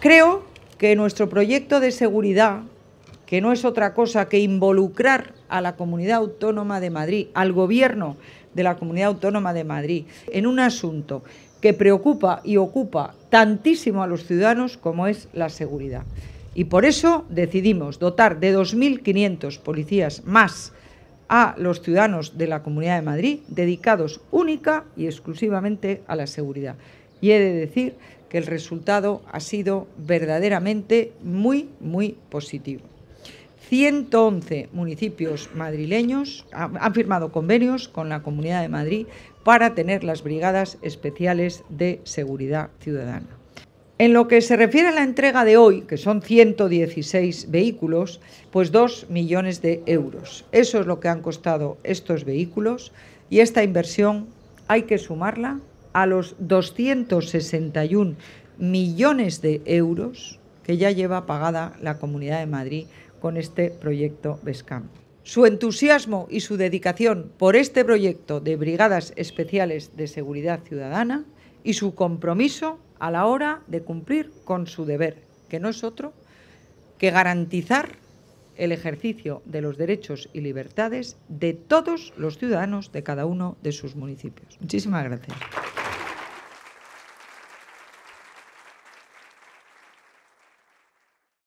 Creo que nuestro proyecto de seguridad, que no es otra cosa que involucrar a la Comunidad Autónoma de Madrid, al Gobierno de la Comunidad Autónoma de Madrid, en un asunto que preocupa y ocupa tantísimo a los ciudadanos como es la seguridad. Y por eso decidimos dotar de 2.500 policías más a los ciudadanos de la Comunidad de Madrid dedicados única y exclusivamente a la seguridad. Y he de decir que el resultado ha sido verdaderamente muy, muy positivo. 111 municipios madrileños han firmado convenios con la Comunidad de Madrid para tener las brigadas especiales de seguridad ciudadana. En lo que se refiere a la entrega de hoy, que son 116 vehículos, pues 2 millones de euros. Eso es lo que han costado estos vehículos y esta inversión hay que sumarla a los 261 millones de euros que ya lleva pagada la Comunidad de Madrid con este proyecto Bescam. Su entusiasmo y su dedicación por este proyecto de Brigadas Especiales de Seguridad Ciudadana y su compromiso a la hora de cumplir con su deber, que no es otro que garantizar el ejercicio de los derechos y libertades de todos los ciudadanos de cada uno de sus municipios. Muchísimas gracias.